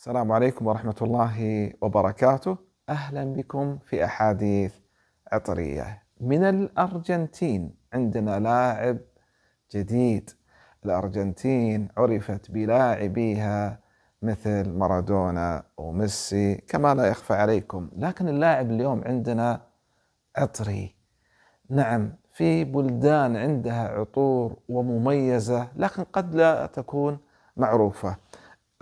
السلام عليكم ورحمة الله وبركاته أهلا بكم في أحاديث عطرية من الأرجنتين عندنا لاعب جديد الأرجنتين عرفت بلاعبيها مثل مارادونا وميسي كما لا يخفى عليكم لكن اللاعب اليوم عندنا عطري نعم في بلدان عندها عطور ومميزة لكن قد لا تكون معروفة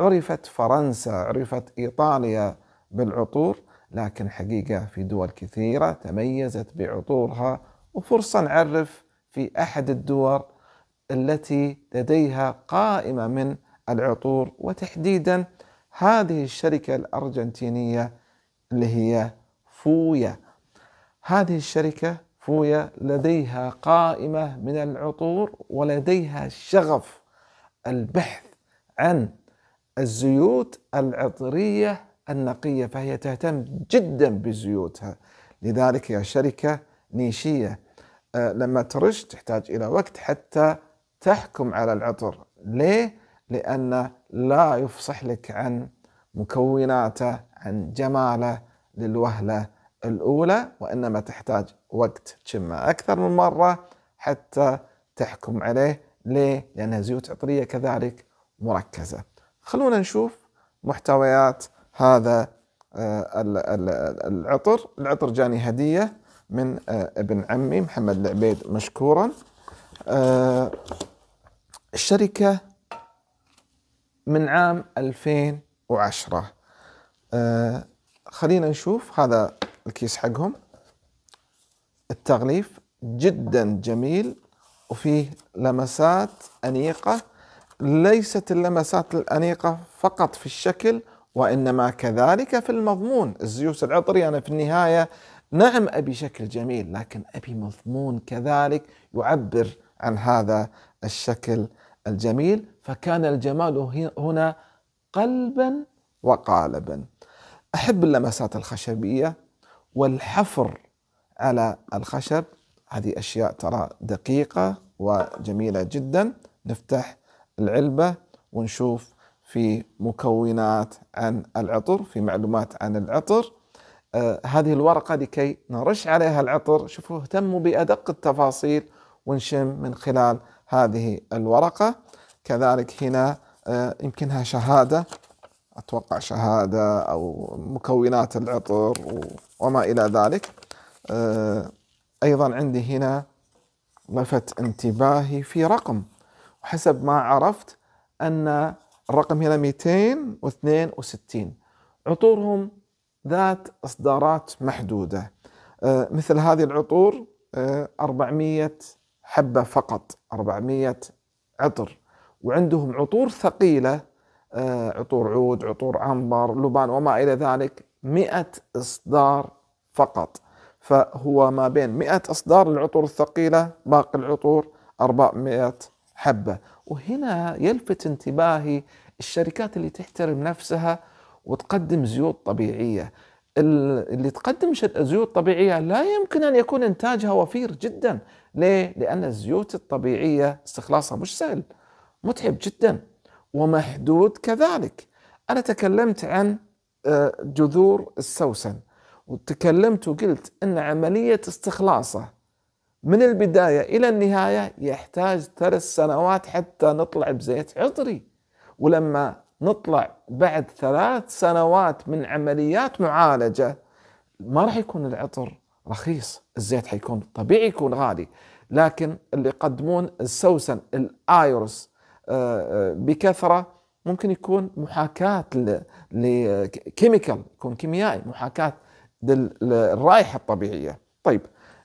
عرفت فرنسا عرفت إيطاليا بالعطور لكن حقيقة في دول كثيرة تميزت بعطورها وفرصة نعرف في أحد الدول التي لديها قائمة من العطور وتحديدا هذه الشركة الأرجنتينية اللي هي فويا هذه الشركة فويا لديها قائمة من العطور ولديها شغف البحث عن الزيوت العطرية النقية فهي تهتم جدا بزيوتها لذلك هي شركة نيشية آه، لما ترش تحتاج إلى وقت حتى تحكم على العطر ليه؟ لأن لا يفصح لك عن مكوناته عن جماله للوهلة الأولى وإنما تحتاج وقت تشمه أكثر من مرة حتى تحكم عليه ليه؟ لأنها زيوت عطرية كذلك مركزة خلونا نشوف محتويات هذا آه، العطر العطر جاني هدية من آه، ابن عمي محمد العبيد مشكورا آه، الشركة من عام 2010 خلينا نشوف هذا الكيس حقهم التغليف جدا جميل وفيه لمسات أنيقة ليست اللمسات الأنيقة فقط في الشكل وإنما كذلك في المضمون الزيوس العطري أنا في النهاية نعم أبي شكل جميل لكن أبي مضمون كذلك يعبر عن هذا الشكل الجميل فكان الجمال هنا قلبا وقالبا أحب اللمسات الخشبية والحفر على الخشب هذه أشياء ترى دقيقة وجميلة جدا نفتح العلبة ونشوف في مكونات عن العطر في معلومات عن العطر آه هذه الورقة لكي نرش عليها العطر شوفوا اهتموا بأدق التفاصيل ونشم من خلال هذه الورقة كذلك هنا آه يمكنها شهادة أتوقع شهادة أو مكونات العطر وما إلى ذلك آه أيضا عندي هنا لفت انتباهي في رقم حسب ما عرفت أن الرقم هنا 262 عطورهم ذات إصدارات محدودة آه، مثل هذه العطور 400 آه، حبة فقط 400 عطر وعندهم عطور ثقيلة آه، عطور عود عطور عنبر لبان وما إلى ذلك 100 إصدار فقط فهو ما بين 100 إصدار للعطور الثقيلة باقي العطور 400 حبة وهنا يلفت انتباهي الشركات اللي تحترم نفسها وتقدم زيوت طبيعية اللي تقدم زيوت طبيعية لا يمكن أن يكون إنتاجها وفير جدا ليه؟ لأن الزيوت الطبيعية استخلاصها مش سهل متعب جدا ومحدود كذلك أنا تكلمت عن آه، جذور السوسن وتكلمت وقلت أن عملية استخلاصه من البداية إلى النهاية يحتاج ثلاث سنوات حتى نطلع بزيت عطري ولما نطلع بعد ثلاث سنوات من عمليات معالجة ما راح يكون العطر رخيص الزيت حيكون طبيعي يكون غالي لكن اللي يقدمون السوسن الايرس آه، آه، بكثرة ممكن يكون محاكاة لكيميكال يكون كيميائي محاكاة للرائحة الطبيعية طيب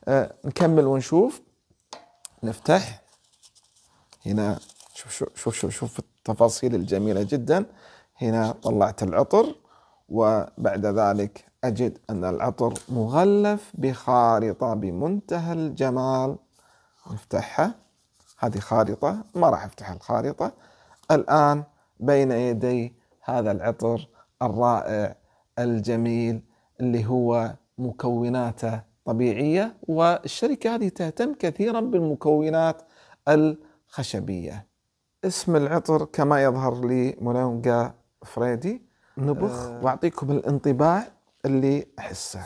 آه، نكمل ونشوف نفتح هنا شوف شوف شوف شوف, شوف التفاصيل الجميلة جدا هنا طلعت العطر وبعد ذلك أجد أن العطر مغلف بخارطة بمنتهى الجمال نفتحها هذه خارطة ما راح أفتح الخارطة الآن بين يدي هذا العطر الرائع الجميل اللي هو مكوناته طبيعية والشركة هذه تهتم كثيرا بالمكونات الخشبية اسم العطر كما يظهر لي مولونجا فريدي نبخ أه وأعطيكم الانطباع اللي أحسه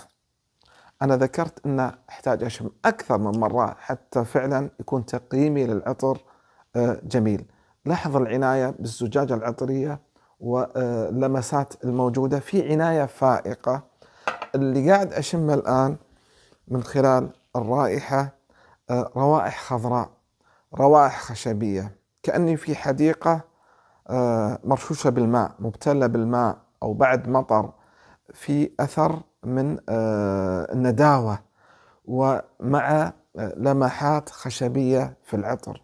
أنا ذكرت أن أحتاج أشم أكثر من مرة حتى فعلا يكون تقييمي للعطر آه، جميل لاحظ العناية بالزجاجة العطرية واللمسات الموجودة في عناية فائقة اللي قاعد أشمه الآن من خلال الرائحة آه، روائح خضراء روائح خشبية كأني في حديقة آه، مرشوشة بالماء مبتلة بالماء أو بعد مطر في أثر من آه، النداوة ومع لمحات خشبية في العطر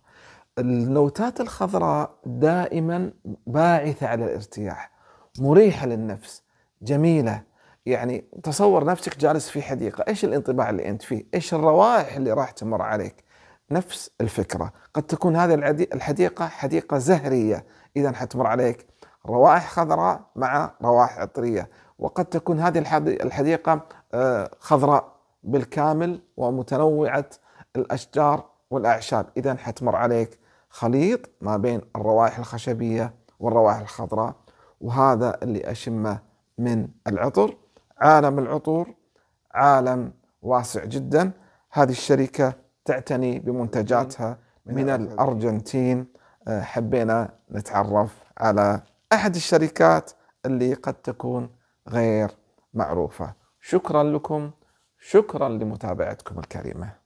النوتات الخضراء دائما باعثة على الارتياح مريحة للنفس جميلة يعني تصور نفسك جالس في حديقة إيش الانطباع اللي أنت فيه إيش الروائح اللي راح تمر عليك نفس الفكرة قد تكون هذه الحديقة حديقة زهرية إذا حتمر عليك روائح خضراء مع روائح عطرية وقد تكون هذه الحديقة آه، خضراء بالكامل ومتنوعة الأشجار والأعشاب إذا حتمر عليك خليط ما بين الروائح الخشبية والروائح الخضراء وهذا اللي أشمه من العطر عالم العطور عالم واسع جدا هذه الشركة تعتني بمنتجاتها من الأرجنتين آه، حبينا نتعرف على أحد الشركات اللي قد تكون غير معروفة شكرا لكم شكرا لمتابعتكم الكريمه